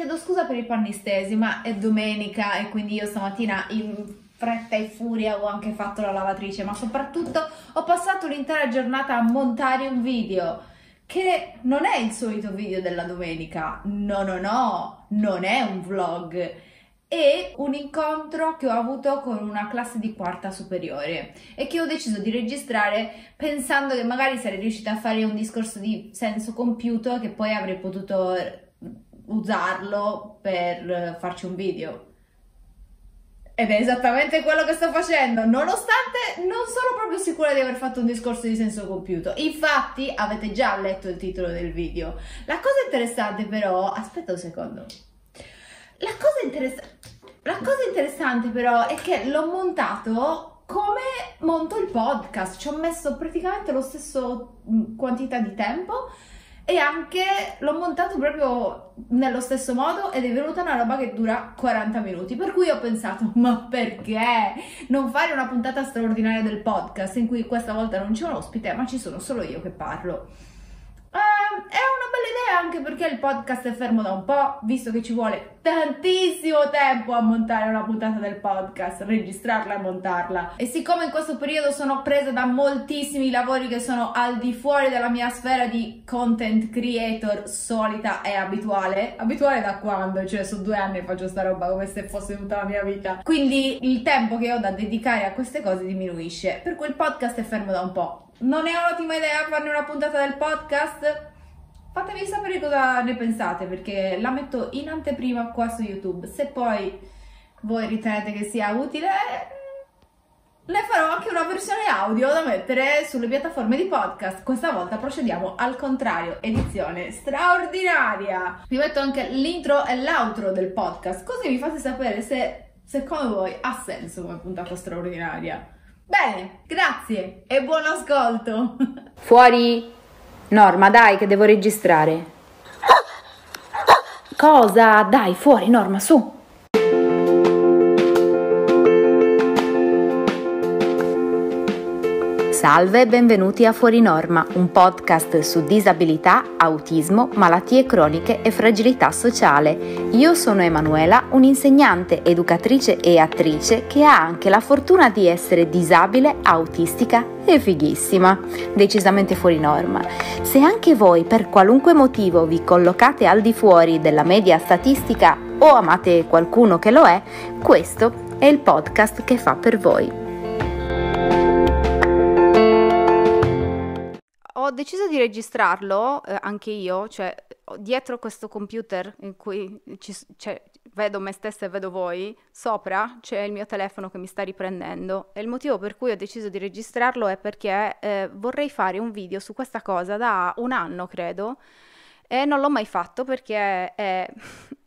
chiedo scusa per il pannistesi, ma è domenica e quindi io stamattina in fretta e furia ho anche fatto la lavatrice, ma soprattutto ho passato l'intera giornata a montare un video che non è il solito video della domenica, no no no, non è un vlog, è un incontro che ho avuto con una classe di quarta superiore e che ho deciso di registrare pensando che magari sarei riuscita a fare un discorso di senso compiuto che poi avrei potuto usarlo per eh, farci un video. Ed è esattamente quello che sto facendo, nonostante non sono proprio sicura di aver fatto un discorso di senso compiuto. Infatti avete già letto il titolo del video. La cosa interessante però, aspetta un secondo. La cosa, interessa... La cosa interessante però è che l'ho montato come monto il podcast, ci ho messo praticamente lo stesso mm, quantità di tempo e anche l'ho montato proprio nello stesso modo ed è venuta una roba che dura 40 minuti per cui ho pensato ma perché non fare una puntata straordinaria del podcast in cui questa volta non c'è un ospite ma ci sono solo io che parlo è una bella idea anche perché il podcast è fermo da un po', visto che ci vuole tantissimo tempo a montare una puntata del podcast, registrarla e montarla. E siccome in questo periodo sono presa da moltissimi lavori che sono al di fuori della mia sfera di content creator solita e abituale, abituale da quando? Cioè, sono due anni che faccio sta roba come se fosse tutta la mia vita. Quindi il tempo che ho da dedicare a queste cose diminuisce, per cui il podcast è fermo da un po' non è un'ottima idea farne una puntata del podcast? Fatemi sapere cosa ne pensate perché la metto in anteprima qua su YouTube. Se poi voi ritenete che sia utile, ne farò anche una versione audio da mettere sulle piattaforme di podcast. Questa volta procediamo al contrario, edizione straordinaria. Vi metto anche l'intro e l'outro del podcast, così mi fate sapere se secondo voi ha senso come puntata straordinaria. Bene, grazie e buon ascolto. Fuori? Norma, dai che devo registrare. Cosa? Dai, fuori Norma, su. Salve e benvenuti a Fuori Norma, un podcast su disabilità, autismo, malattie croniche e fragilità sociale. Io sono Emanuela, un'insegnante, educatrice e attrice che ha anche la fortuna di essere disabile, autistica e fighissima, decisamente fuori norma. Se anche voi per qualunque motivo vi collocate al di fuori della media statistica o amate qualcuno che lo è, questo è il podcast che fa per voi. ho deciso di registrarlo eh, anche io, cioè dietro questo computer in cui ci, cioè, vedo me stessa e vedo voi, sopra c'è il mio telefono che mi sta riprendendo e il motivo per cui ho deciso di registrarlo è perché eh, vorrei fare un video su questa cosa da un anno credo e non l'ho mai fatto perché è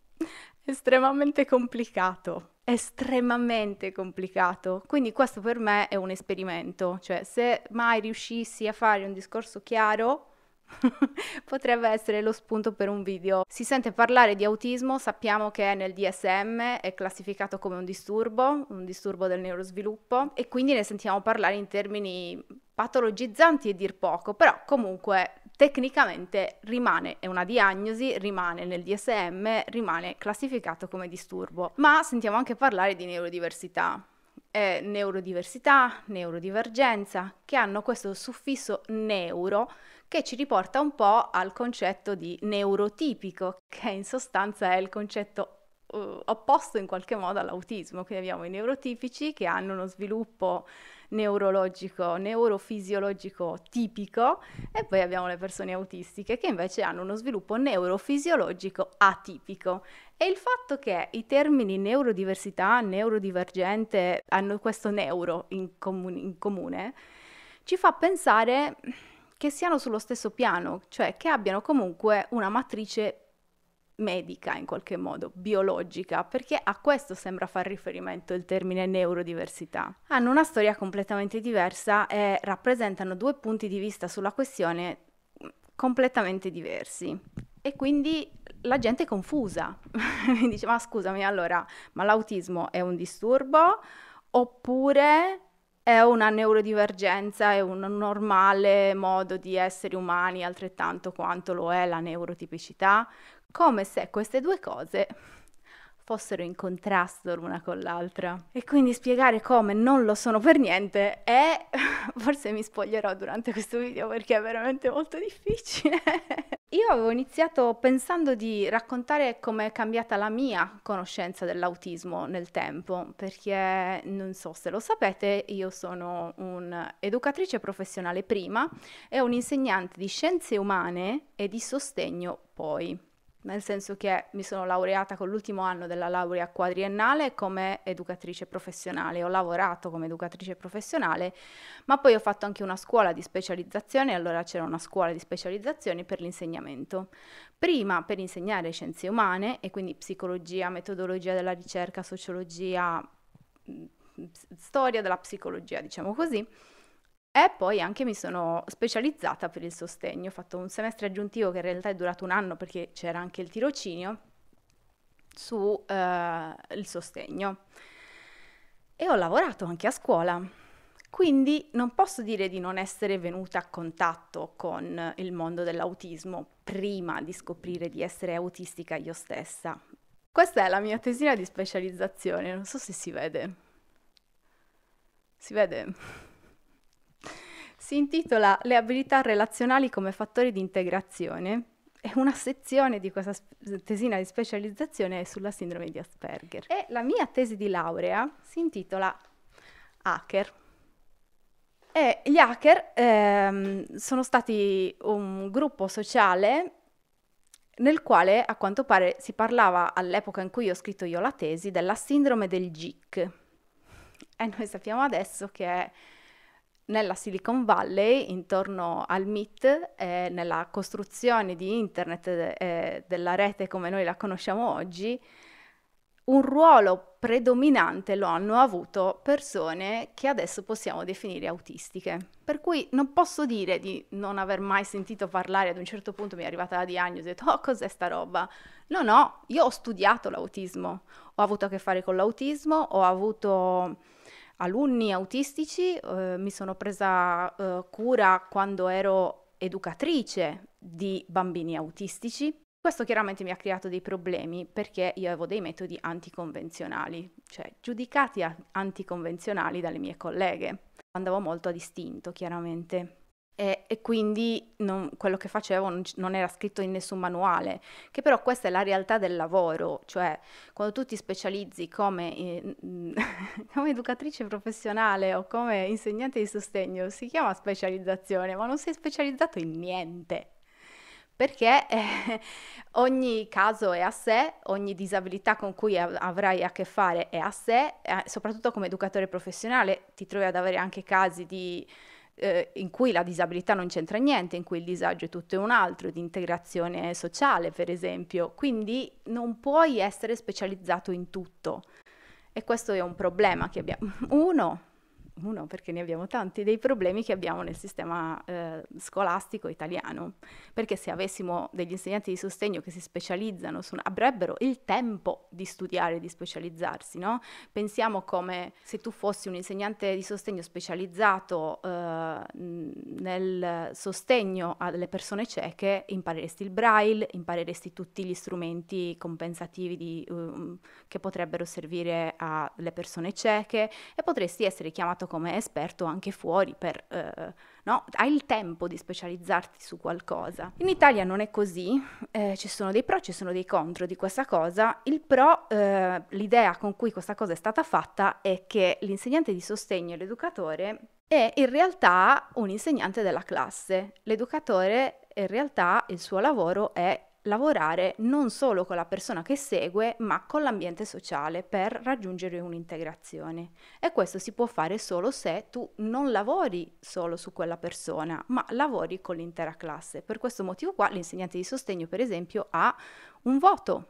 estremamente complicato estremamente complicato. Quindi questo per me è un esperimento, cioè se mai riuscissi a fare un discorso chiaro potrebbe essere lo spunto per un video. Si sente parlare di autismo, sappiamo che nel DSM è classificato come un disturbo, un disturbo del neurosviluppo e quindi ne sentiamo parlare in termini patologizzanti e dir poco, però comunque tecnicamente rimane, è una diagnosi, rimane nel DSM, rimane classificato come disturbo. Ma sentiamo anche parlare di neurodiversità. Eh, neurodiversità, neurodivergenza, che hanno questo suffisso neuro che ci riporta un po' al concetto di neurotipico, che in sostanza è il concetto uh, opposto in qualche modo all'autismo, quindi abbiamo i neurotipici che hanno uno sviluppo neurologico, neurofisiologico tipico e poi abbiamo le persone autistiche che invece hanno uno sviluppo neurofisiologico atipico. E il fatto che i termini neurodiversità, neurodivergente hanno questo neuro in, comun- in comune ci fa pensare che siano sullo stesso piano, cioè che abbiano comunque una matrice medica in qualche modo, biologica, perché a questo sembra far riferimento il termine neurodiversità. Hanno una storia completamente diversa e rappresentano due punti di vista sulla questione mm, completamente diversi. E quindi la gente è confusa. Mi dice, ma scusami, allora, ma l'autismo è un disturbo oppure è una neurodivergenza, è un normale modo di essere umani altrettanto quanto lo è la neurotipicità? come se queste due cose fossero in contrasto l'una con l'altra. E quindi spiegare come non lo sono per niente è... forse mi spoglierò durante questo video perché è veramente molto difficile. Io avevo iniziato pensando di raccontare come è cambiata la mia conoscenza dell'autismo nel tempo, perché non so se lo sapete, io sono un'educatrice professionale prima e un'insegnante di scienze umane e di sostegno poi nel senso che mi sono laureata con l'ultimo anno della laurea quadriennale come educatrice professionale, ho lavorato come educatrice professionale, ma poi ho fatto anche una scuola di specializzazione, allora c'era una scuola di specializzazione per l'insegnamento. Prima per insegnare scienze umane e quindi psicologia, metodologia della ricerca, sociologia, mm, storia della psicologia, diciamo così e poi anche mi sono specializzata per il sostegno, ho fatto un semestre aggiuntivo che in realtà è durato un anno perché c'era anche il tirocinio sul eh, sostegno. E ho lavorato anche a scuola, quindi non posso dire di non essere venuta a contatto con il mondo dell'autismo prima di scoprire di essere autistica io stessa. Questa è la mia tesina di specializzazione, non so se si vede. Si vede? Si intitola Le abilità relazionali come fattori di integrazione e una sezione di questa tesina di specializzazione è sulla sindrome di Asperger. E la mia tesi di laurea si intitola Hacker. E gli hacker ehm, sono stati un gruppo sociale nel quale a quanto pare si parlava all'epoca in cui ho scritto io la tesi della sindrome del GIC. E noi sappiamo adesso che è nella Silicon Valley, intorno al MIT, eh, nella costruzione di Internet eh, della rete come noi la conosciamo oggi, un ruolo predominante lo hanno avuto persone che adesso possiamo definire autistiche. Per cui non posso dire di non aver mai sentito parlare, ad un certo punto mi è arrivata la diagnosi e ho detto oh cos'è sta roba? No, no, io ho studiato l'autismo, ho avuto a che fare con l'autismo, ho avuto alunni autistici eh, mi sono presa eh, cura quando ero educatrice di bambini autistici. Questo chiaramente mi ha creato dei problemi perché io avevo dei metodi anticonvenzionali, cioè giudicati anticonvenzionali dalle mie colleghe. Andavo molto a distinto, chiaramente. E, e quindi non, quello che facevo non, non, era scritto in nessun manuale, che però questa è la realtà del lavoro, cioè quando tu ti specializzi come, eh, come educatrice professionale o come insegnante di sostegno, si chiama specializzazione, ma non sei specializzato in niente perché eh, ogni caso è a sé, ogni disabilità con cui av- avrai a che fare è a sé, eh, soprattutto come educatore professionale ti trovi ad avere anche casi di eh, in cui la disabilità non c'entra niente, in cui il disagio è tutto un altro, di integrazione sociale per esempio, quindi non puoi essere specializzato in tutto e questo è un problema che abbiamo. Uno, uno perché ne abbiamo tanti, dei problemi che abbiamo nel sistema eh, scolastico italiano, perché se avessimo degli insegnanti di sostegno che si specializzano, su, avrebbero il tempo di studiare, di specializzarsi, no? Pensiamo come se tu fossi un insegnante di sostegno specializzato eh, nel sostegno alle persone cieche, impareresti il braille, impareresti tutti gli strumenti compensativi di, um, che potrebbero servire alle persone cieche e potresti essere chiamato certificato come esperto anche fuori per, eh, no? Hai il tempo di specializzarti su qualcosa. In Italia non è così, eh, ci sono dei pro, ci sono dei contro di questa cosa. Il pro, eh, l'idea con cui questa cosa è stata fatta è che l'insegnante di sostegno e l'educatore è in realtà un insegnante della classe. L'educatore in realtà il suo lavoro è lavorare non solo con la persona che segue, ma con l'ambiente sociale per raggiungere un'integrazione. E questo si può fare solo se tu non lavori solo su quella persona, ma lavori con l'intera classe. Per questo motivo qua l'insegnante di sostegno, per esempio, ha un voto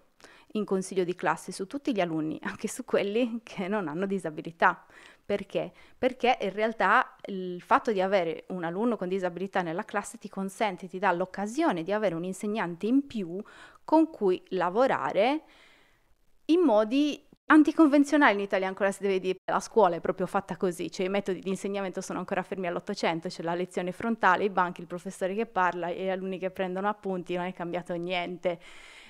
in consiglio di classe su tutti gli alunni, anche su quelli che non hanno disabilità. Perché? Perché in realtà il fatto di avere un alunno con disabilità nella classe ti consente, ti dà l'occasione di avere un insegnante in più con cui lavorare in modi anticonvenzionali in Italia ancora si deve dire, la scuola è proprio fatta così, cioè i metodi di insegnamento sono ancora fermi all'Ottocento, c'è la lezione frontale, i banchi, il professore che parla e gli alunni che prendono appunti, non è cambiato niente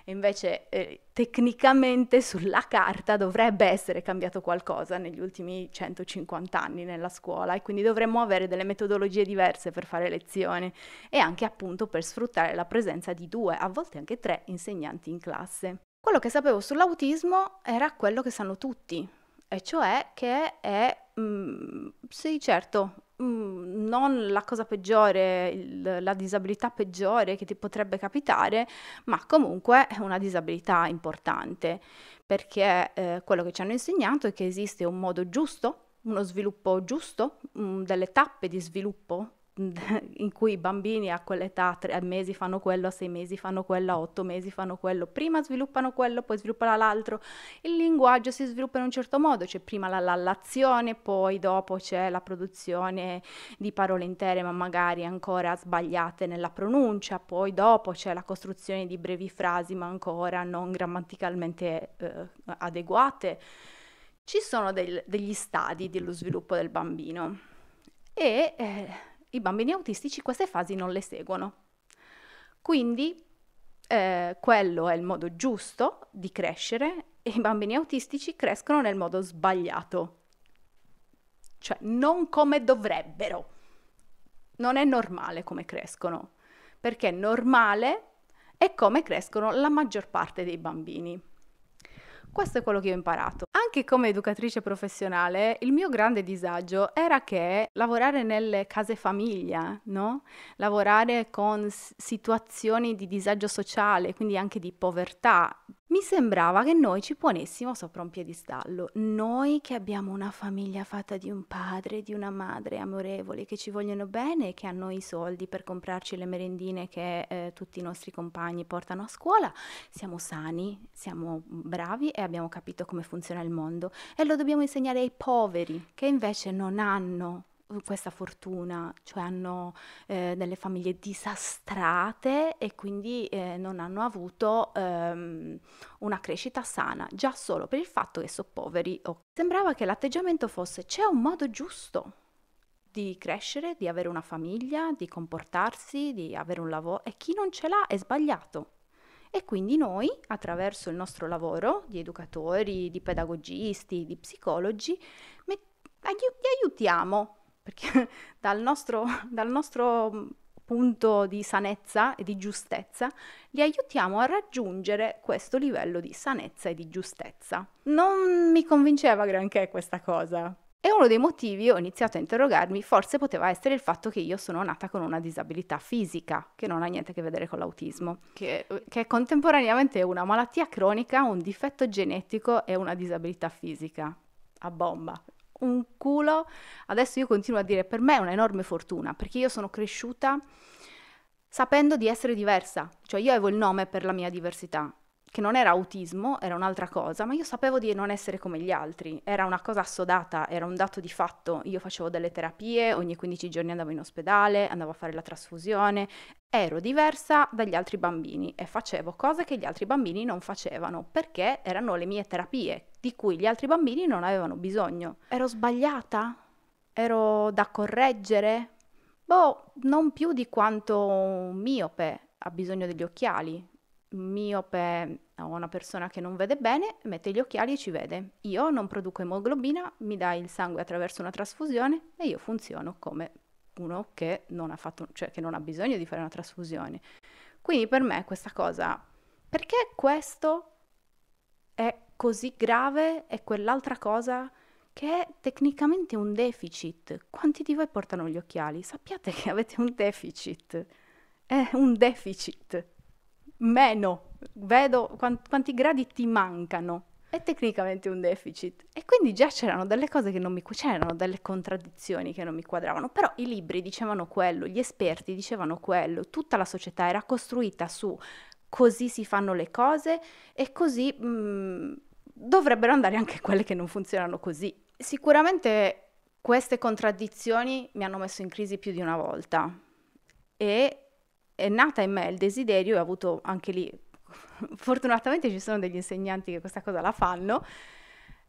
e invece eh, tecnicamente sulla carta dovrebbe essere cambiato qualcosa negli ultimi 150 anni nella scuola e quindi dovremmo avere delle metodologie diverse per fare lezioni e anche appunto per sfruttare la presenza di due, a volte anche tre insegnanti in classe. Quello che sapevo sull'autismo era quello che sanno tutti, e cioè che è, mh, mm, sì certo, Mm, non la cosa peggiore, il, la disabilità peggiore che ti potrebbe capitare, ma comunque è una disabilità importante, perché eh, quello che ci hanno insegnato è che esiste un modo giusto, uno sviluppo giusto, mh, mm, delle tappe di sviluppo in cui i bambini a quell'età tre mesi fanno quello, a sei mesi fanno quello, a otto mesi fanno quello, prima sviluppano quello, poi sviluppano l'altro, il linguaggio si sviluppa in un certo modo, c'è prima la lallazione, poi dopo c'è la produzione di parole intere ma magari ancora sbagliate nella pronuncia, poi dopo c'è la costruzione di brevi frasi ma ancora non grammaticalmente eh, adeguate. Ci sono del, degli stadi dello sviluppo del bambino e eh, i bambini autistici queste fasi non le seguono. Quindi eh, quello è il modo giusto di crescere e i bambini autistici crescono nel modo sbagliato, cioè non come dovrebbero. Non è normale come crescono, perché normale è come crescono la maggior parte dei bambini. Questo è quello che ho imparato. Anche come educatrice professionale, il mio grande disagio era che lavorare nelle case famiglia, no? Lavorare con situazioni di disagio sociale, quindi anche di povertà, mi sembrava che noi ci ponessimo sopra un piedistallo. Noi che abbiamo una famiglia fatta di un padre e di una madre amorevoli che ci vogliono bene e che hanno i soldi per comprarci le merendine che eh, tutti i nostri compagni portano a scuola, siamo sani, siamo bravi e abbiamo capito come funziona il mondo e lo dobbiamo insegnare ai poveri che invece non hanno uh, questa fortuna, cioè hanno eh, delle famiglie disastrate e quindi eh, non hanno avuto ehm, una crescita sana, già solo per il fatto che sono poveri. Oh. Sembrava che l'atteggiamento fosse c'è un modo giusto di crescere, di avere una famiglia, di comportarsi, di avere un lavoro e chi non ce l'ha è sbagliato. E quindi noi, attraverso il nostro lavoro di educatori, di pedagogisti, di psicologi, met- aiu- li aiutiamo, perché dal nostro, dal nostro mm, punto di sanezza e di giustezza, li aiutiamo a raggiungere questo livello di sanezza e di giustezza. Non mi convinceva granché questa cosa, e uno dei motivi ho iniziato a interrogarmi forse poteva essere il fatto che io sono nata con una disabilità fisica, che non ha niente a che vedere con l'autismo, che, che è contemporaneamente una malattia cronica, un difetto genetico e una disabilità fisica. A bomba. Un culo. Adesso io continuo a dire, per me è un'enorme fortuna, perché io sono cresciuta sapendo di essere diversa, cioè io avevo il nome per la mia diversità che non era autismo, era un'altra cosa, ma io sapevo di non essere come gli altri, era una cosa assodata, era un dato di fatto, io facevo delle terapie, ogni 15 giorni andavo in ospedale, andavo a fare la trasfusione, ero diversa dagli altri bambini e facevo cose che gli altri bambini non facevano perché erano le mie terapie di cui gli altri bambini non avevano bisogno. Ero sbagliata? Ero da correggere? Boh, non più di quanto un miope ha bisogno degli occhiali, miope o una persona che non vede bene mette gli occhiali e ci vede. Io non produco emoglobina, mi dai il sangue attraverso una trasfusione e io funziono come uno che non ha, fatto, cioè che non ha bisogno di fare una trasfusione. Quindi per me questa cosa, perché questo è così grave e quell'altra cosa che è tecnicamente un deficit? Quanti di voi portano gli occhiali? Sappiate che avete un deficit. È un deficit meno, vedo quant- quanti gradi ti mancano. È tecnicamente un deficit. E quindi già c'erano delle cose che non mi c'erano delle contraddizioni che non mi quadravano, però i libri dicevano quello, gli esperti dicevano quello, tutta la società era costruita su così si fanno le cose e così mh, mm, dovrebbero andare anche quelle che non funzionano così. Sicuramente queste contraddizioni mi hanno messo in crisi più di una volta e è nata in me il desiderio e ho avuto anche lì, fortunatamente ci sono degli insegnanti che questa cosa la fanno,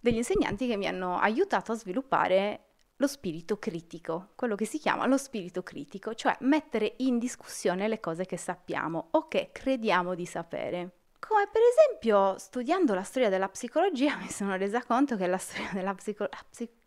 degli insegnanti che mi hanno aiutato a sviluppare lo spirito critico, quello che si chiama lo spirito critico, cioè mettere in discussione le cose che sappiamo o che crediamo di sapere. Come per esempio studiando la storia della psicologia mi sono resa conto che la storia della psicologia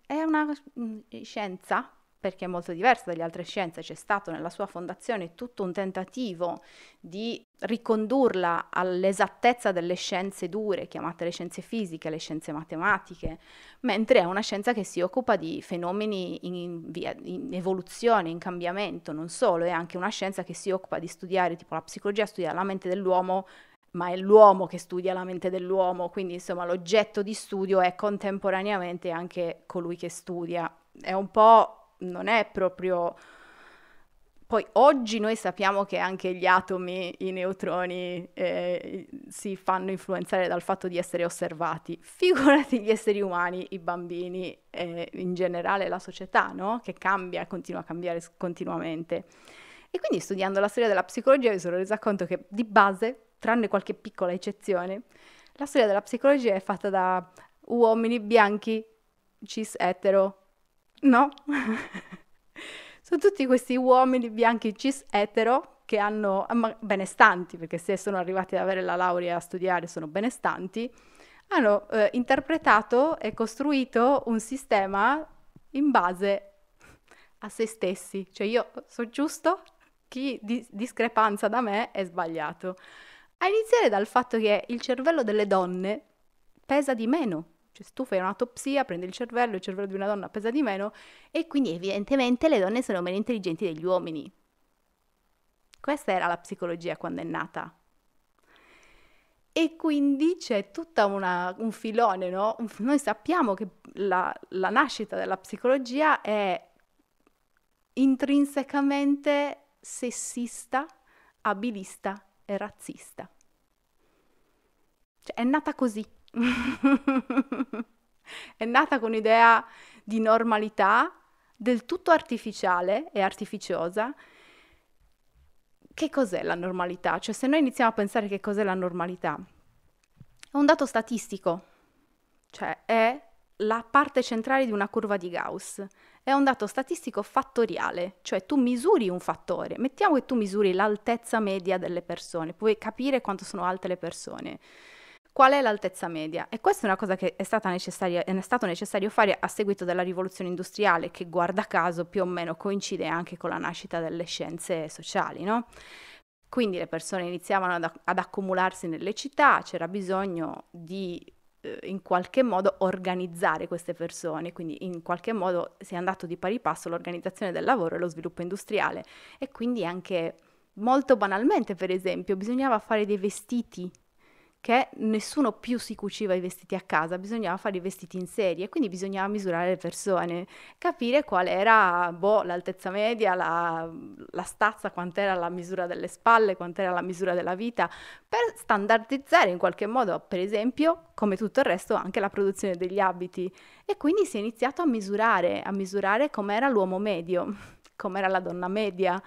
è una mm, scienza, perché è molto diversa dalle altre scienze, c'è stato nella sua fondazione tutto un tentativo di ricondurla all'esattezza delle scienze dure, chiamate le scienze fisiche, le scienze matematiche, mentre è una scienza che si occupa di fenomeni in, via, in evoluzione, in cambiamento, non solo, è anche una scienza che si occupa di studiare, tipo la psicologia studia la mente dell'uomo ma è l'uomo che studia la mente dell'uomo, quindi insomma l'oggetto di studio è contemporaneamente anche colui che studia. È un po' non è proprio... Poi oggi noi sappiamo che anche gli atomi, i neutroni eh, si fanno influenzare dal fatto di essere osservati. Figurati gli esseri umani, i bambini, eh, in generale la società, no? Che cambia e continua a cambiare continuamente. E quindi studiando la storia della psicologia mi sono resa conto che di base, tranne qualche piccola eccezione, la storia della psicologia è fatta da uomini bianchi, cis etero, No. sono tutti questi uomini bianchi cis etero che hanno benestanti, perché se sono arrivati ad avere la laurea a studiare sono benestanti, hanno eh, interpretato e costruito un sistema in base a se stessi, cioè io so giusto, chi dis- discrepanza da me è sbagliato. A iniziare dal fatto che il cervello delle donne pesa di meno cioè, se tu fai un'autopsia, prendi il cervello, il cervello di una donna pesa di meno e quindi evidentemente le donne sono meno intelligenti degli uomini. Questa era la psicologia quando è nata. E quindi c'è tutto un filone, no? Noi sappiamo che la, la nascita della psicologia è intrinsecamente sessista, abilista e razzista. Cioè è nata così. è nata con un'idea di normalità del tutto artificiale e artificiosa. Che cos'è la normalità? Cioè, se noi iniziamo a pensare che cos'è la normalità, è un dato statistico, cioè è la parte centrale di una curva di Gauss. È un dato statistico fattoriale, cioè tu misuri un fattore. Mettiamo che tu misuri l'altezza media delle persone, puoi capire quanto sono alte le persone qual è l'altezza media? E questa è una cosa che è, stata necessaria, è stato necessario fare a seguito della rivoluzione industriale, che guarda caso più o meno coincide anche con la nascita delle scienze sociali, no? Quindi le persone iniziavano ad, ad accumularsi nelle città, c'era bisogno di eh, in qualche modo organizzare queste persone, quindi in qualche modo si è andato di pari passo l'organizzazione del lavoro e lo sviluppo industriale e quindi anche molto banalmente, per esempio, bisognava fare dei vestiti che nessuno più si cuciva i vestiti a casa, bisognava fare i vestiti in serie, quindi bisognava misurare le persone, capire qual era boh, l'altezza media, la, la stazza, quant'era la misura delle spalle, quant'era la misura della vita, per standardizzare in qualche modo, per esempio, come tutto il resto, anche la produzione degli abiti. E quindi si è iniziato a misurare, a misurare com'era l'uomo medio, com'era la donna media,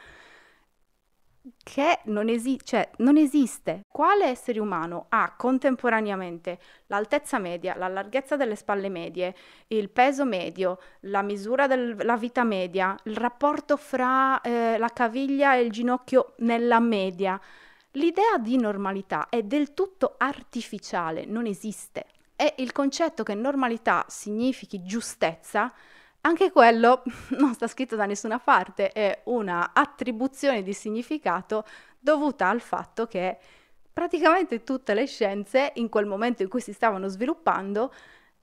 che non, esi- cioè, non esiste. Quale essere umano ha contemporaneamente l'altezza media, la larghezza delle spalle medie, il peso medio, la misura della vita media, il rapporto fra eh, la caviglia e il ginocchio nella media? L'idea di normalità è del tutto artificiale, non esiste. E il concetto che normalità significhi giustezza anche quello non sta scritto da nessuna parte, è una attribuzione di significato dovuta al fatto che praticamente tutte le scienze in quel momento in cui si stavano sviluppando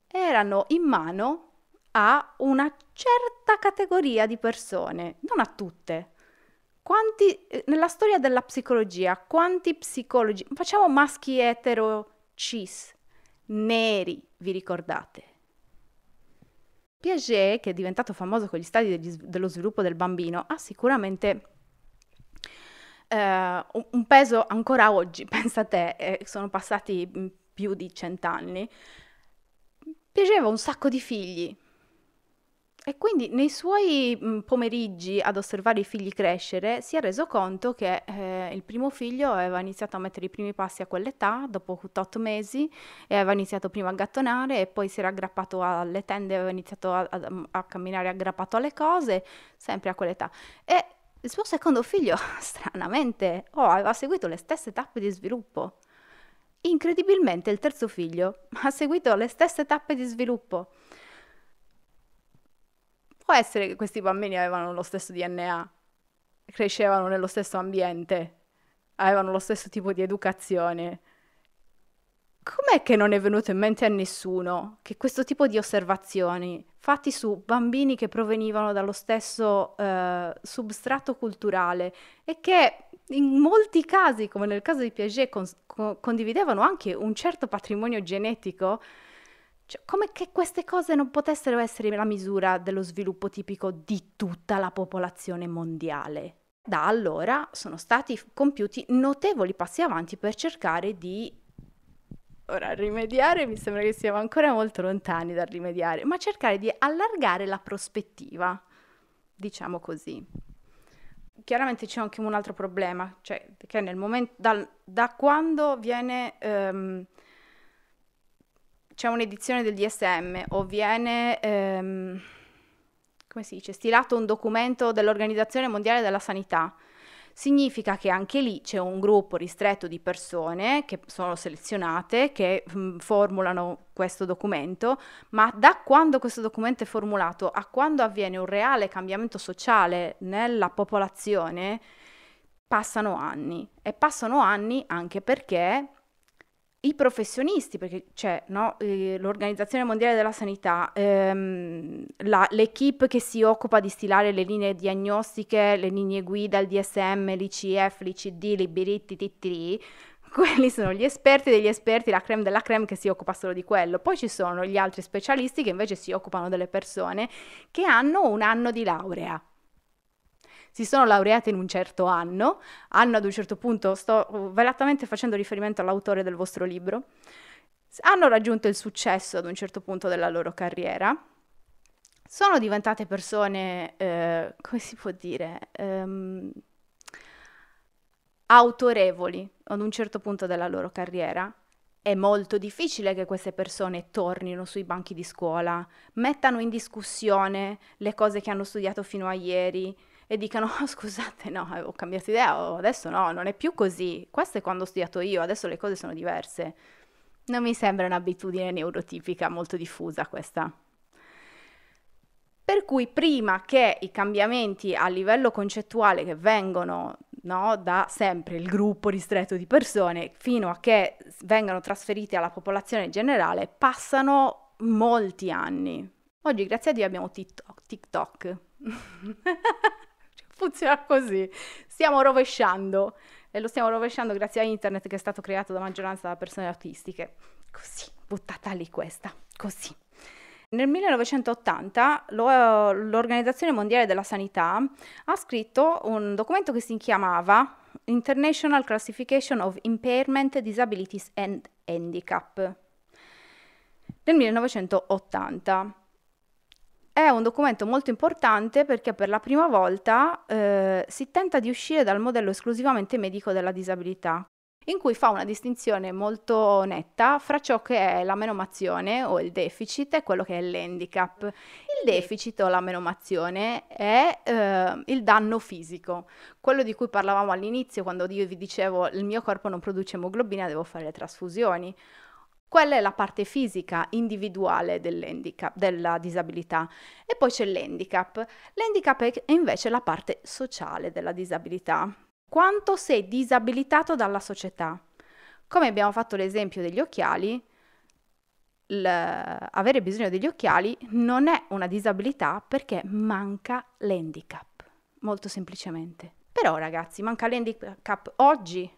erano in mano a una certa categoria di persone, non a tutte. Quanti, eh, nella storia della psicologia, quanti psicologi, facciamo maschi etero cis, neri, vi ricordate? Piaget, che è diventato famoso con gli stadi degli, dello sviluppo del bambino, ha sicuramente eh, un peso ancora oggi, pensa te, eh, sono passati mm, più di cent'anni. Piaget aveva un sacco di figli, e quindi nei suoi pomeriggi ad osservare i figli crescere si è reso conto che eh, il primo figlio aveva iniziato a mettere i primi passi a quell'età, dopo 8 mesi, e aveva iniziato prima a gattonare e poi si era aggrappato alle tende, aveva iniziato a, a, a camminare aggrappato alle cose, sempre a quell'età. E il suo secondo figlio, stranamente, oh, aveva seguito le stesse tappe di sviluppo. Incredibilmente il terzo figlio ha seguito le stesse tappe di sviluppo. Può essere che questi bambini avevano lo stesso DNA, crescevano nello stesso ambiente, avevano lo stesso tipo di educazione. Com'è che non è venuto in mente a nessuno che questo tipo di osservazioni fatti su bambini che provenivano dallo stesso eh, substrato culturale e che in molti casi, come nel caso di Piaget, con- con- condividevano anche un certo patrimonio genetico, cioè, come che queste cose non potessero essere la misura dello sviluppo tipico di tutta la popolazione mondiale? Da allora sono stati compiuti notevoli passi avanti per cercare di... Ora, rimediare mi sembra che siamo ancora molto lontani dal rimediare, ma cercare di allargare la prospettiva, diciamo così. Chiaramente c'è anche un altro problema, cioè che nel momento, dal, da quando viene... Um, c'è un'edizione del DSM o viene, ehm, come si dice, stilato un documento dell'Organizzazione Mondiale della Sanità, significa che anche lì c'è un gruppo ristretto di persone che sono selezionate, che mm, formulano questo documento, ma da quando questo documento è formulato a quando avviene un reale cambiamento sociale nella popolazione, passano anni e passano anni anche perché i professionisti, perché c'è no, eh, l'Organizzazione Mondiale della Sanità, ehm, la, l'equipe che si occupa di stilare le linee diagnostiche, le linee guida, il DSM, l'ICF, l'ICD, l'Ibiritti, TTI, quelli sono gli esperti degli esperti, la creme della creme che si occupa solo di quello. Poi ci sono gli altri specialisti che invece si occupano delle persone che hanno un anno di laurea si sono laureate in un certo anno, hanno ad un certo punto, sto velatamente facendo riferimento all'autore del vostro libro, hanno raggiunto il successo ad un certo punto della loro carriera, sono diventate persone, eh, come si può dire, ehm, autorevoli ad un certo punto della loro carriera. È molto difficile che queste persone tornino sui banchi di scuola, mettano in discussione le cose che hanno studiato fino a ieri, e dicano oh, scusate no, eh, ho cambiato idea, oh, adesso no, non è più così, questo è quando ho studiato io, adesso le cose sono diverse. Non mi sembra un'abitudine neurotipica molto diffusa questa. Per cui prima che i cambiamenti a livello concettuale che vengono no, da sempre il gruppo ristretto di persone fino a che vengano trasferiti alla popolazione generale passano molti anni. Oggi grazie a Dio abbiamo TikTok. TikTok. funziona così. Stiamo rovesciando e lo stiamo rovesciando grazie a internet che è stato creato da maggioranza da persone autistiche. Così, buttata lì questa, così. Nel 1980 lo, l'Organizzazione Mondiale della Sanità ha scritto un documento che si chiamava International Classification of Impairment, Disabilities and Handicap nel 1980. È un documento molto importante perché per la prima volta eh, si tenta di uscire dal modello esclusivamente medico della disabilità, in cui fa una distinzione molto netta fra ciò che è la menomazione o il deficit e quello che è l'handicap. Il deficit o la menomazione è eh, il danno fisico, quello di cui parlavamo all'inizio quando io vi dicevo il mio corpo non produce emoglobina, devo fare le trasfusioni. Quella è la parte fisica individuale della disabilità. E poi c'è l'handicap. L'handicap è invece la parte sociale della disabilità. Quanto sei disabilitato dalla società? Come abbiamo fatto l'esempio degli occhiali, avere bisogno degli occhiali non è una disabilità perché manca l'handicap, molto semplicemente. Però ragazzi, manca l'handicap oggi,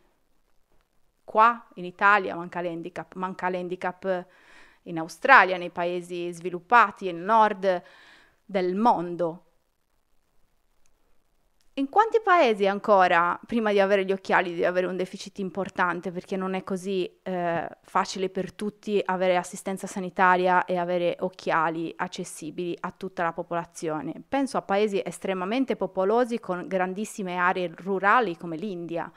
qua in Italia manca l'handicap, manca l'handicap in Australia, nei paesi sviluppati, e nel nord del mondo. In quanti paesi ancora, prima di avere gli occhiali, di avere un deficit importante perché non è così eh, facile per tutti avere assistenza sanitaria e avere occhiali accessibili a tutta la popolazione? Penso a paesi estremamente popolosi con grandissime aree rurali come l'India,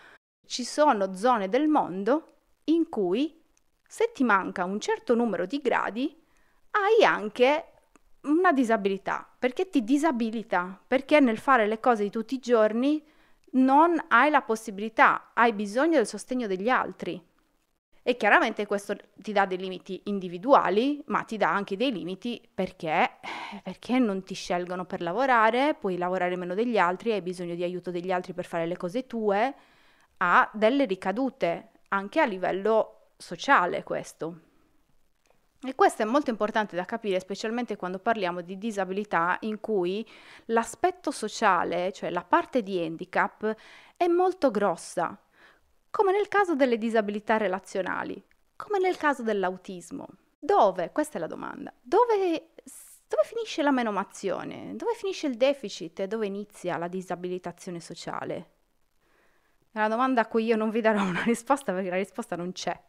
ci sono zone del mondo in cui se ti manca un certo numero di gradi hai anche una disabilità, perché ti disabilita, perché nel fare le cose di tutti i giorni non hai la possibilità, hai bisogno del sostegno degli altri. E chiaramente questo ti dà dei limiti individuali, ma ti dà anche dei limiti perché, perché non ti scelgono per lavorare, puoi lavorare meno degli altri, hai bisogno di aiuto degli altri per fare le cose tue, ha delle ricadute anche a livello sociale questo. E questo è molto importante da capire, specialmente quando parliamo di disabilità in cui l'aspetto sociale, cioè la parte di handicap, è molto grossa, come nel caso delle disabilità relazionali, come nel caso dell'autismo. Dove? Questa è la domanda. Dove, dove finisce la menomazione? Dove finisce il deficit e dove inizia la disabilitazione sociale? È una domanda a cui io non vi darò una risposta perché la risposta non c'è.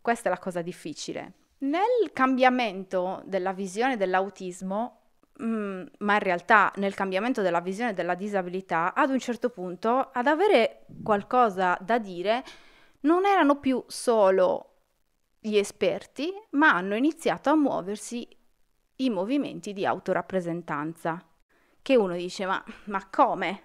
Questa è la cosa difficile. Nel cambiamento della visione dell'autismo, mh, mm, ma in realtà nel cambiamento della visione della disabilità, ad un certo punto ad avere qualcosa da dire non erano più solo gli esperti, ma hanno iniziato a muoversi i movimenti di autorappresentanza. Che uno dice, ma, ma come?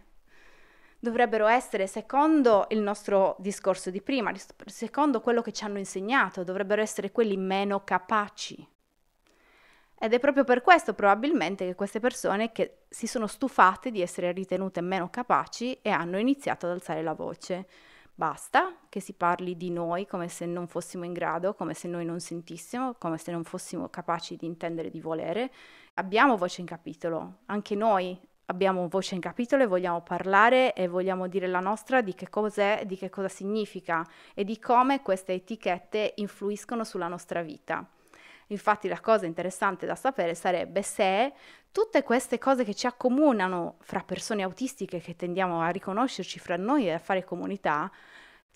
dovrebbero essere secondo il nostro discorso di prima, secondo quello che ci hanno insegnato, dovrebbero essere quelli meno capaci. Ed è proprio per questo probabilmente che queste persone che si sono stufate di essere ritenute meno capaci e hanno iniziato ad alzare la voce. Basta che si parli di noi come se non fossimo in grado, come se noi non sentissimo, come se non fossimo capaci di intendere di volere. Abbiamo voce in capitolo, anche noi abbiamo voce in capitolo e vogliamo parlare e vogliamo dire la nostra di che cos'è, di che cosa significa e di come queste etichette influiscono sulla nostra vita. Infatti la cosa interessante da sapere sarebbe se tutte queste cose che ci accomunano fra persone autistiche che tendiamo a riconoscerci fra noi e a fare comunità,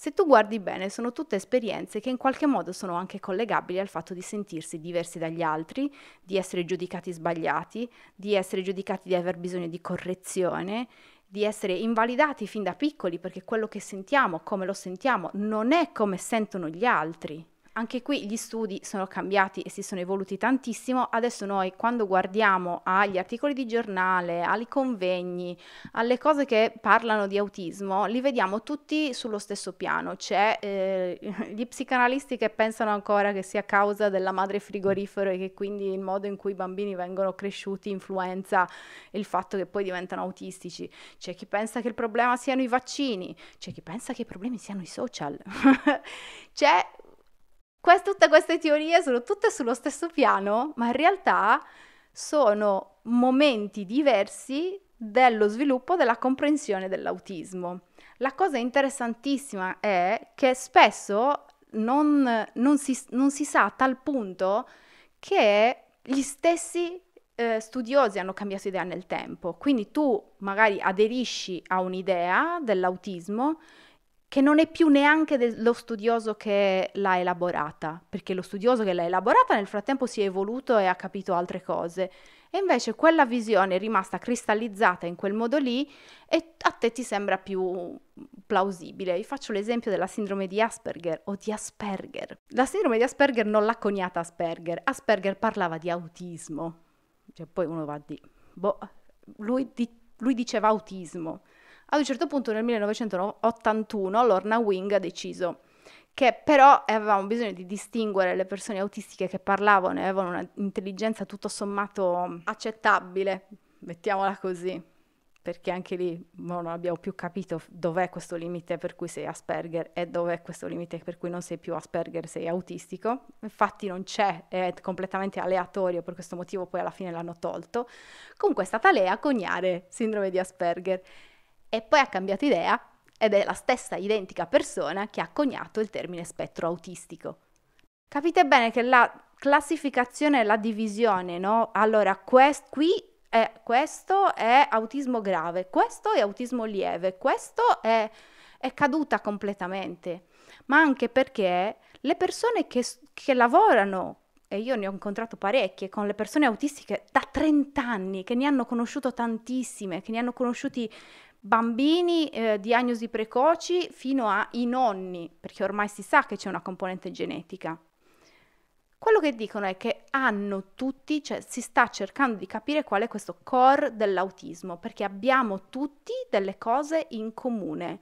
se tu guardi bene, sono tutte esperienze che in qualche modo sono anche collegabili al fatto di sentirsi diversi dagli altri, di essere giudicati sbagliati, di essere giudicati di aver bisogno di correzione, di essere invalidati fin da piccoli perché quello che sentiamo, come lo sentiamo, non è come sentono gli altri. Anche qui gli studi sono cambiati e si sono evoluti tantissimo. Adesso noi quando guardiamo agli articoli di giornale, ai convegni, alle cose che parlano di autismo, li vediamo tutti sullo stesso piano. C'è eh, gli psicanalisti che pensano ancora che sia causa della madre frigorifero e che quindi il modo in cui i bambini vengono cresciuti influenza il fatto che poi diventano autistici. C'è chi pensa che il problema siano i vaccini, c'è chi pensa che i problemi siano i social. c'è Quest- tutte queste teorie sono tutte sullo stesso piano, ma in realtà sono momenti diversi dello sviluppo della comprensione dell'autismo. La cosa interessantissima è che spesso non, non, si, non si, sa a tal punto che gli stessi eh, studiosi hanno cambiato idea nel tempo. Quindi tu magari aderisci a un'idea dell'autismo, che non è più neanche dello studioso che l'ha elaborata, perché lo studioso che l'ha elaborata nel frattempo si è evoluto e ha capito altre cose. E invece quella visione è rimasta cristallizzata in quel modo lì e a te ti sembra più plausibile. Vi faccio l'esempio della sindrome di Asperger o di Asperger. La sindrome di Asperger non l'ha coniata Asperger, Asperger parlava di autismo. Cioè poi uno va di... Boh, lui, di- lui diceva autismo ad un certo punto nel 1981 Lorna Wing ha deciso che però avevamo bisogno di distinguere le persone autistiche che parlavano e avevano un'intelligenza tutto sommato accettabile, mettiamola così, perché anche lì boh, non abbiamo più capito dov'è questo limite per cui sei Asperger e dov'è questo limite per cui non sei più Asperger, sei autistico. Infatti non c'è, è completamente aleatorio, per questo motivo poi alla fine l'hanno tolto. Comunque è stata lei a coniare sindrome di Asperger e poi ha cambiato idea ed è la stessa identica persona che ha coniato il termine spettro autistico. Capite bene che la classificazione e la divisione, no? Allora, quest- qui è, questo è autismo grave, questo è autismo lieve, questo è, è caduta completamente, ma anche perché le persone che, che lavorano e io ne ho incontrato parecchie con le persone autistiche da 30 anni, che ne hanno conosciuto tantissime, che ne hanno conosciuti bambini, eh, diagnosi precoci fino ai nonni, perché ormai si sa che c'è una componente genetica. Quello che dicono è che hanno tutti, cioè si sta cercando di capire qual è questo core dell'autismo, perché abbiamo tutti delle cose in comune,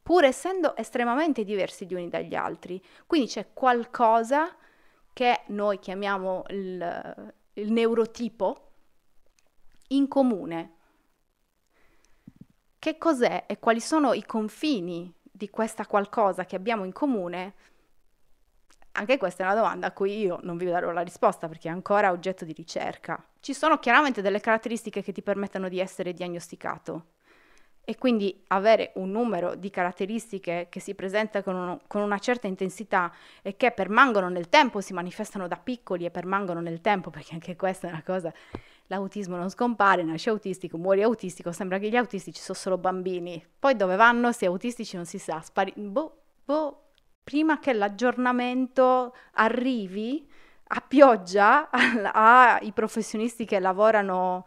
pur essendo estremamente diversi gli uni dagli altri. Quindi c'è qualcosa che noi chiamiamo il, il neurotipo in comune, che cos'è e quali sono i confini di questa qualcosa che abbiamo in comune, anche questa è una domanda a cui io non vi darò la risposta perché è ancora oggetto di ricerca. Ci sono chiaramente delle caratteristiche che ti permettono di essere diagnosticato e quindi avere un numero di caratteristiche che si presenta con, uno, con una certa intensità e che permangono nel tempo, si manifestano da piccoli e permangono nel tempo, perché anche questa è una cosa l'autismo non scompare, nasce autistico, muori autistico, sembra che gli autistici sono solo bambini. Poi dove vanno, se autistici non si sa, spari... Boh, boh, prima che l'aggiornamento arrivi a pioggia ai professionisti che lavorano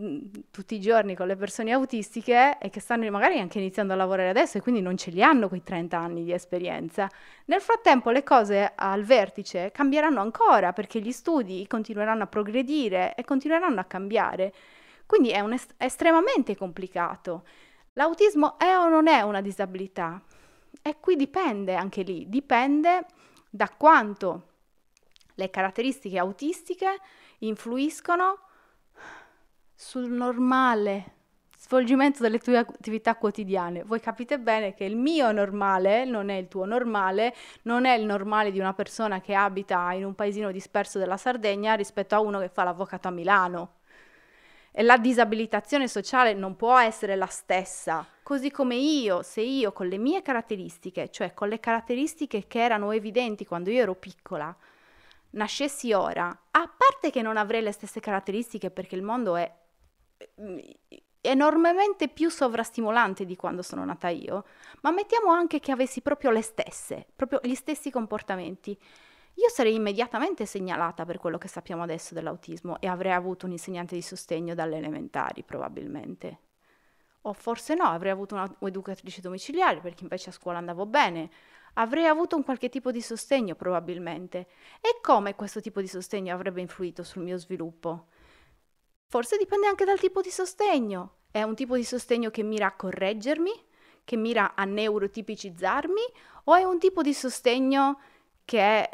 Mm, tutti i giorni con le persone autistiche e che stanno magari anche iniziando a lavorare adesso e quindi non ce li hanno quei 30 anni di esperienza. Nel frattempo le cose al vertice cambieranno ancora perché gli studi continueranno a progredire e continueranno a cambiare. Quindi è, est- estremamente complicato. L'autismo è o non è una disabilità? E qui dipende anche lì, dipende da quanto le caratteristiche autistiche influiscono sul normale svolgimento delle tue attività quotidiane. Voi capite bene che il mio normale non è il tuo normale, non è il normale di una persona che abita in un paesino disperso della Sardegna rispetto a uno che fa l'avvocato a Milano. E la disabilitazione sociale non può essere la stessa. Così come io, se io con le mie caratteristiche, cioè con le caratteristiche che erano evidenti quando io ero piccola, nascessi ora, a parte che non avrei le stesse caratteristiche perché il mondo è Mm, enormemente più sovrastimolante di quando sono nata io, ma mettiamo anche che avessi proprio le stesse, proprio gli stessi comportamenti. Io sarei immediatamente segnalata per quello che sappiamo adesso dell'autismo e avrei avuto un insegnante di sostegno dalle elementari probabilmente. O forse no, avrei avuto un'educatrice domiciliare perché invece a scuola andavo bene. Avrei avuto un qualche tipo di sostegno probabilmente. E come questo tipo di sostegno avrebbe influito sul mio sviluppo? Forse dipende anche dal tipo di sostegno. È un tipo di sostegno che mira a correggermi, che mira a neurotipicizzarmi, o è un tipo di sostegno che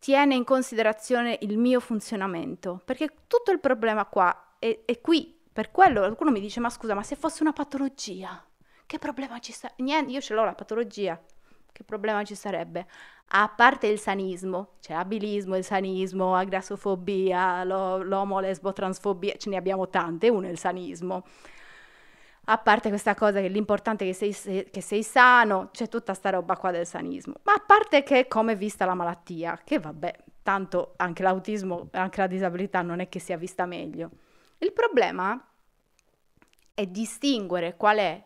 tiene in considerazione il mio funzionamento? Perché tutto il problema qua è, è qui. Per quello qualcuno mi dice, ma scusa, ma se fosse una patologia, che problema ci sta? Niente, io ce l'ho la patologia che problema ci sarebbe? A parte il sanismo, cioè abilismo, il sanismo, agrassofobia, lo, l'omo, lesbo, transfobia, ce ne abbiamo tante, uno è il sanismo. A parte questa cosa che l'importante è che sei, che sei sano, c'è tutta sta roba qua del sanismo. Ma a parte che come è vista la malattia, che vabbè, tanto anche l'autismo, anche la disabilità non è che sia vista meglio. Il problema è distinguere qual è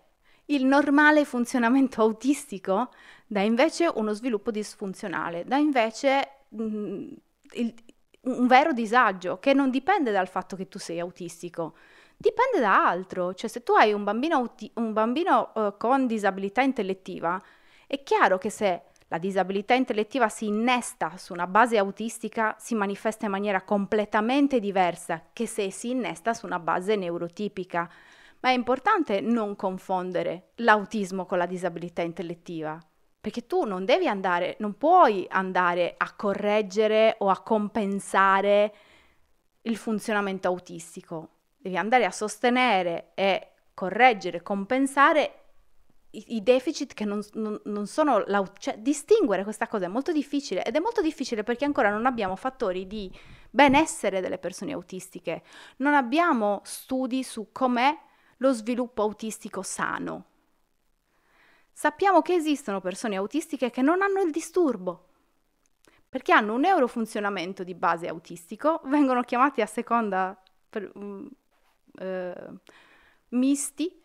il normale funzionamento autistico da invece uno sviluppo disfunzionale, da invece mh, il, un vero disagio che non dipende dal fatto che tu sei autistico, dipende da altro. Cioè se tu hai un bambino, auti- un bambino uh, con disabilità intellettiva, è chiaro che se la disabilità intellettiva si innesta su una base autistica, si manifesta in maniera completamente diversa che se si innesta su una base neurotipica. Ma è importante non confondere l'autismo con la disabilità intellettiva, perché tu non devi andare, non puoi andare a correggere o a compensare il funzionamento autistico, devi andare a sostenere e correggere, compensare i, deficit che non, non, non sono, cioè distinguere questa cosa è molto difficile ed è molto difficile perché ancora non abbiamo fattori di benessere delle persone autistiche, non abbiamo studi su com'è lo sviluppo autistico sano. Sappiamo che esistono persone autistiche che non hanno il disturbo, perché hanno un neurofunzionamento di base autistico, vengono chiamati a seconda per, um, misti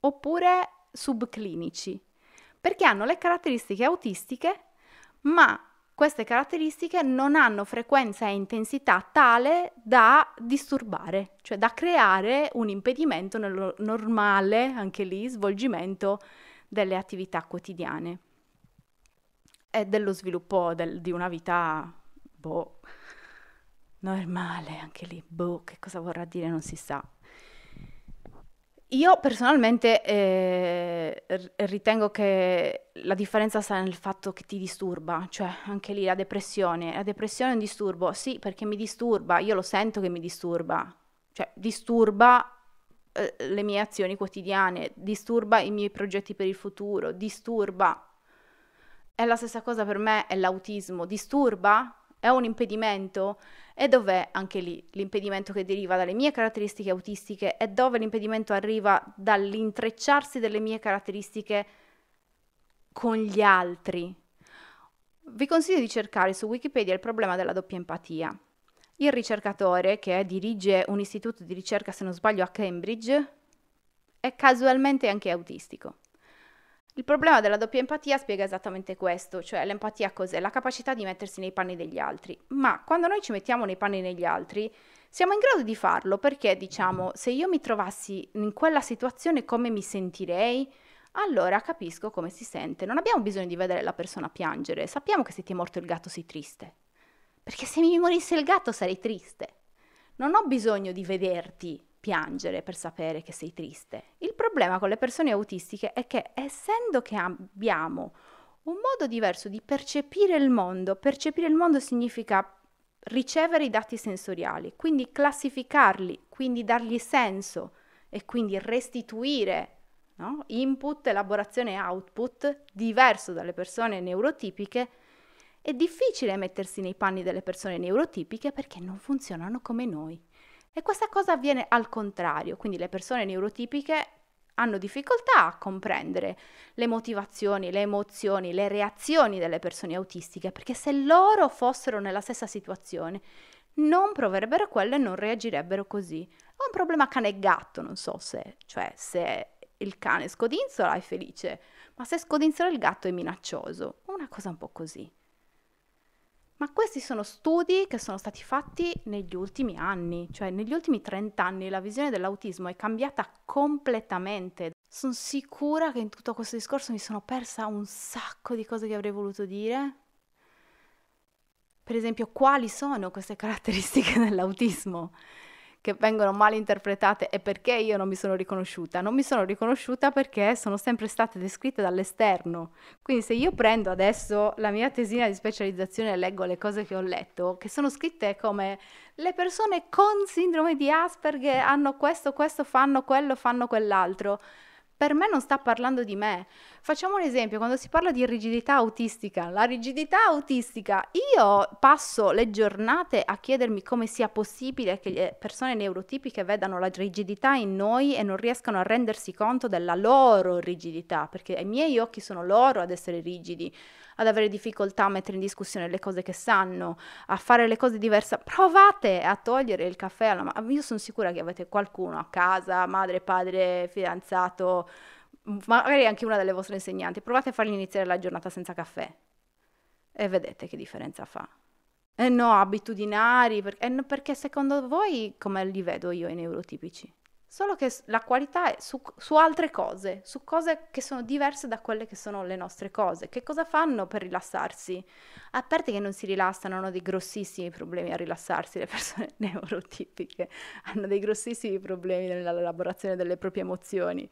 oppure subclinici, perché hanno le caratteristiche autistiche, ma queste caratteristiche non hanno frequenza e intensità tale da disturbare, cioè da creare un impedimento nel normale, anche lì, svolgimento delle attività quotidiane e dello sviluppo del, di una vita, boh, normale, anche lì, boh, che cosa vorrà dire non si sa. Io personalmente eh, ritengo che la differenza sta nel fatto che ti disturba, cioè anche lì la depressione. La depressione è un disturbo, sì, perché mi disturba, io lo sento che mi disturba, cioè disturba eh, le mie azioni quotidiane, disturba i miei progetti per il futuro, disturba. È la stessa cosa per me, è l'autismo, disturba? È un impedimento? e dov'è anche lì l'impedimento che deriva dalle mie caratteristiche autistiche e dove l'impedimento arriva dall'intrecciarsi delle mie caratteristiche con gli altri. Vi consiglio di cercare su Wikipedia il problema della doppia empatia. Il ricercatore che dirige un istituto di ricerca, se non sbaglio, a Cambridge, è casualmente anche autistico. Il problema della doppia empatia spiega esattamente questo, cioè l'empatia cos'è? La capacità di mettersi nei panni degli altri. Ma quando noi ci mettiamo nei panni degli altri, siamo in grado di farlo perché diciamo, se io mi trovassi in quella situazione come mi sentirei, allora capisco come si sente. Non abbiamo bisogno di vedere la persona piangere, sappiamo che se ti è morto il gatto sei triste. Perché se mi morisse il gatto sarei triste. Non ho bisogno di vederti piangere per sapere che sei triste. Il problema con le persone autistiche è che essendo che abbiamo un modo diverso di percepire il mondo, percepire il mondo significa ricevere i dati sensoriali, quindi classificarli, quindi dargli senso e quindi restituire no? input, elaborazione e output diverso dalle persone neurotipiche. È difficile mettersi nei panni delle persone neurotipiche perché non funzionano come noi. E questa cosa avviene al contrario, quindi le persone neurotipiche hanno difficoltà a comprendere le motivazioni, le emozioni, le reazioni delle persone autistiche, perché se loro fossero nella stessa situazione non proverebbero quello e non reagirebbero così. Ho un problema cane e gatto, non so se, cioè se il cane scodinzola è felice, ma se scodinzola il gatto è minaccioso, una cosa un po' così. Ma questi sono studi che sono stati fatti negli ultimi anni, cioè negli ultimi 30 anni la visione dell'autismo è cambiata completamente. Sono sicura che in tutto questo discorso mi sono persa un sacco di cose che avrei voluto dire. Per esempio, quali sono queste caratteristiche dell'autismo? che vengono mal interpretate e perché io non mi sono riconosciuta? Non mi sono riconosciuta perché sono sempre state descritte dall'esterno. Quindi se io prendo adesso la mia tesina di specializzazione e leggo le cose che ho letto, che sono scritte come le persone con sindrome di Asperger hanno questo, questo, fanno quello, fanno quell'altro per me non sta parlando di me. Facciamo un esempio, quando si parla di rigidità autistica, la rigidità autistica, io passo le giornate a chiedermi come sia possibile che le persone neurotipiche vedano la rigidità in noi e non riescano a rendersi conto della loro rigidità, perché ai miei occhi sono loro ad essere rigidi ad avere difficoltà a mettere in discussione le cose che sanno, a fare le cose diverse. Provate a togliere il caffè alla mamma. Io sono sicura che avete qualcuno a casa, madre, padre, fidanzato, magari anche una delle vostre insegnanti. Provate a fargli iniziare la giornata senza caffè e vedete che differenza fa. E no, abitudinari, perché, eh no, perché secondo voi come li vedo io i neurotipici? solo che la qualità è su, su, altre cose, su cose che sono diverse da quelle che sono le nostre cose. Che cosa fanno per rilassarsi? A parte che non si rilassano, hanno dei grossissimi problemi a rilassarsi, le persone neurotipiche hanno dei grossissimi problemi nell'elaborazione delle proprie emozioni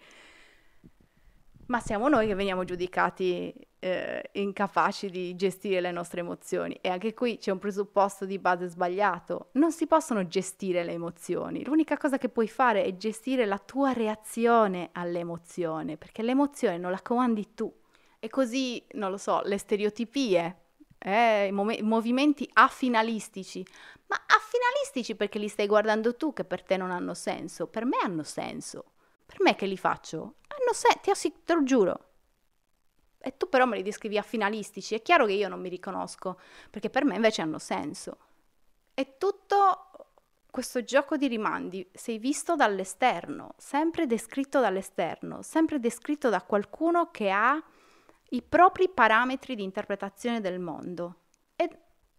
ma siamo noi che veniamo giudicati eh, incapaci di gestire le nostre emozioni. E anche qui c'è un presupposto di base sbagliato. Non si possono gestire le emozioni. L'unica cosa che puoi fare è gestire la tua reazione all'emozione, perché l'emozione non la comandi tu. E così, non lo so, le stereotipie, eh, i mom- movimenti affinalistici, Ma affinalistici perché li stai guardando tu che per te non hanno senso, per me hanno senso. Per me che li faccio? Hanno ah, senso, ti assic- te lo giuro. E tu però me li descrivi a finalistici, è chiaro che io non mi riconosco, perché per me invece hanno senso. È tutto questo gioco di rimandi, sei visto dall'esterno, sempre descritto dall'esterno, sempre descritto da qualcuno che ha i propri parametri di interpretazione del mondo. E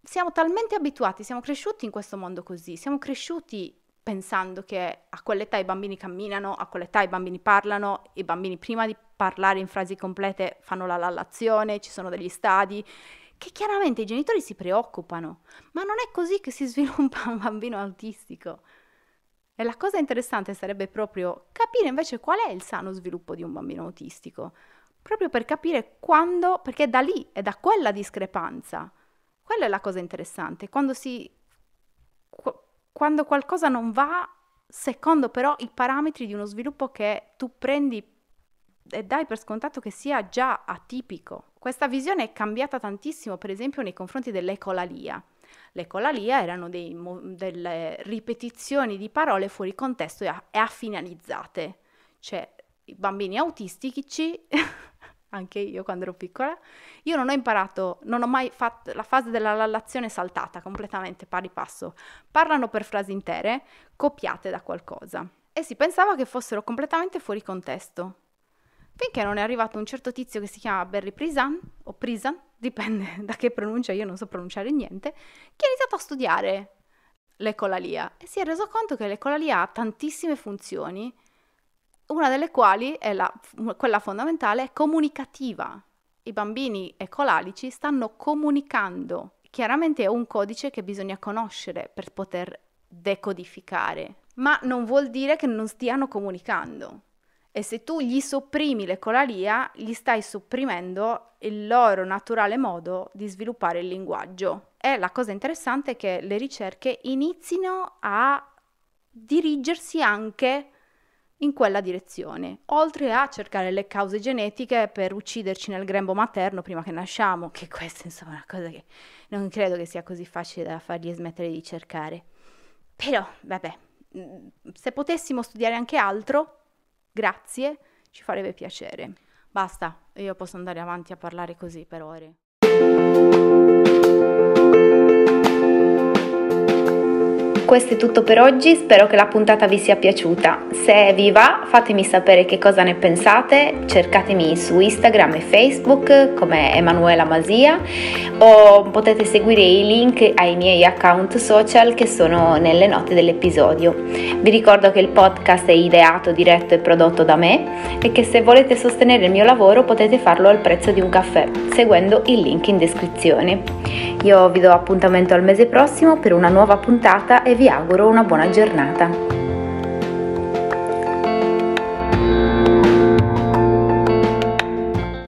siamo talmente abituati, siamo cresciuti in questo mondo così, siamo cresciuti pensando che a quell'età i bambini camminano, a quell'età i bambini parlano, i bambini prima di parlare in frasi complete fanno la lallazione, ci sono degli stadi, che chiaramente i genitori si preoccupano, ma non è così che si sviluppa un bambino autistico. E la cosa interessante sarebbe proprio capire invece qual è il sano sviluppo di un bambino autistico, proprio per capire quando, perché da lì è da quella discrepanza. Quella è la cosa interessante, quando si quando qualcosa non va, secondo però i parametri di uno sviluppo che tu prendi e dai per scontato che sia già atipico. Questa visione è cambiata tantissimo, per esempio, nei confronti dell'ecolalia. L'ecolalia erano dei, delle ripetizioni di parole fuori contesto e, e affinalizzate. Cioè, i bambini autistici anche io quando ero piccola. Io non ho imparato, non ho mai fatto la fase della lallazione saltata completamente pari passo. Parlano per frasi intere, copiate da qualcosa. E si pensava che fossero completamente fuori contesto. Finché non è arrivato un certo tizio che si chiama Barry Prisan, o Prisan, dipende da che pronuncia, io non so pronunciare niente, che ha iniziato a studiare l'ecolalia e si è reso conto che l'ecolalia ha tantissime funzioni una delle quali è la, quella fondamentale, è comunicativa. I bambini ecolalici stanno comunicando. Chiaramente è un codice che bisogna conoscere per poter decodificare, ma non vuol dire che non stiano comunicando. E se tu gli sopprimi l'ecolalia, gli stai sopprimendo il loro naturale modo di sviluppare il linguaggio. E la cosa interessante è che le ricerche inizino a dirigersi anche in quella direzione, oltre a cercare le cause genetiche per ucciderci nel grembo materno prima che nasciamo, che questa insomma è una cosa che non credo che sia così facile da fargli smettere di cercare. Però, vabbè, mm, se potessimo studiare anche altro, grazie, ci farebbe piacere. Basta, io posso andare avanti a parlare così per ore. questo è tutto per oggi, spero che la puntata vi sia piaciuta. Se vi va, fatemi sapere che cosa ne pensate, cercatemi su Instagram e Facebook come Emanuela Masia o potete seguire i link ai miei account social che sono nelle note dell'episodio. Vi ricordo che il podcast è ideato, diretto e prodotto da me e che se volete sostenere il mio lavoro potete farlo al prezzo di un caffè seguendo il link in descrizione. Io vi do appuntamento al mese prossimo per una nuova puntata e vi vi auguro una buona giornata.